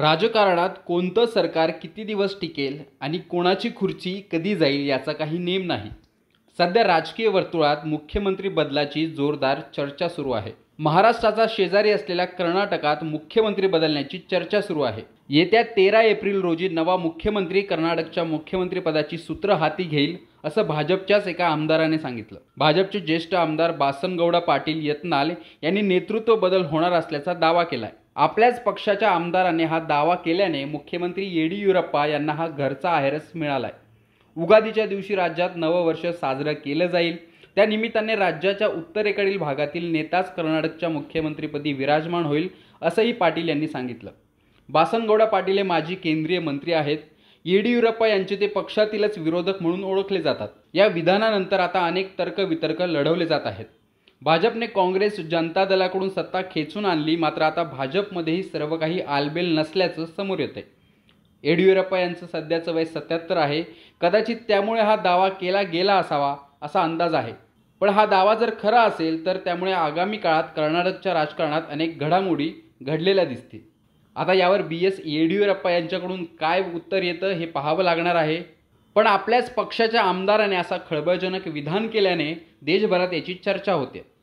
राजकारणात कोणतं सरकार किती दिवस टिकेल आणि कोणाची खुर्ची कधी जाईल याचा काही नेम नाही सध्या राजकीय वर्तुळात मुख्यमंत्री बदलाची जोरदार चर्चा सुरू आहे महाराष्ट्राचा शेजारी असलेल्या कर्नाटकात मुख्यमंत्री बदलण्याची चर्चा सुरू आहे येत्या तेरा एप्रिल रोजी नवा मुख्यमंत्री कर्नाटकच्या मुख्यमंत्रीपदाची सूत्र हाती घेईल असं भाजपच्याच एका आमदाराने सांगितलं भाजपचे ज्येष्ठ आमदार बासनगौडा पाटील यत्नाल यांनी नेतृत्व बदल होणार असल्याचा दावा केला आहे आपल्याच पक्षाच्या आमदाराने हा दावा केल्याने मुख्यमंत्री येडियुरप्पा यांना हा घरचा आहेरस मिळाला आहे उगादीच्या दिवशी राज्यात नववर्ष साजरं केलं जाईल त्या निमित्ताने राज्याच्या उत्तरेकडील भागातील नेताच कर्नाटकच्या मुख्यमंत्रीपदी विराजमान होईल असंही पाटील यांनी सांगितलं बासनगौडा पाटील हे माजी केंद्रीय मंत्री आहेत येडियुरप्पा यांचे ते पक्षातीलच विरोधक म्हणून ओळखले जातात या विधानानंतर आता अनेक तर्कवितर्क लढवले जात आहेत भाजपने काँग्रेस जनता दलाकडून सत्ता खेचून आणली मात्र आता भाजपमध्येही सर्व काही आलबेल नसल्याचं समोर आहे येडियुरप्पा यांचं सध्याचं वय सत्याहत्तर आहे कदाचित त्यामुळे हा दावा केला गेला असावा असा अंदाज आहे पण हा दावा जर खरा असेल तर त्यामुळे आगामी काळात कर्नाटकच्या राजकारणात अनेक घडामोडी घडलेल्या दिसतील आता यावर बी एस येडियुरप्पा यांच्याकडून काय उत्तर येतं हे पाहावं लागणार आहे पण आपल्याच पक्षाच्या आमदाराने असा खळबळजनक विधान केल्याने देशभरात याची चर्चा होते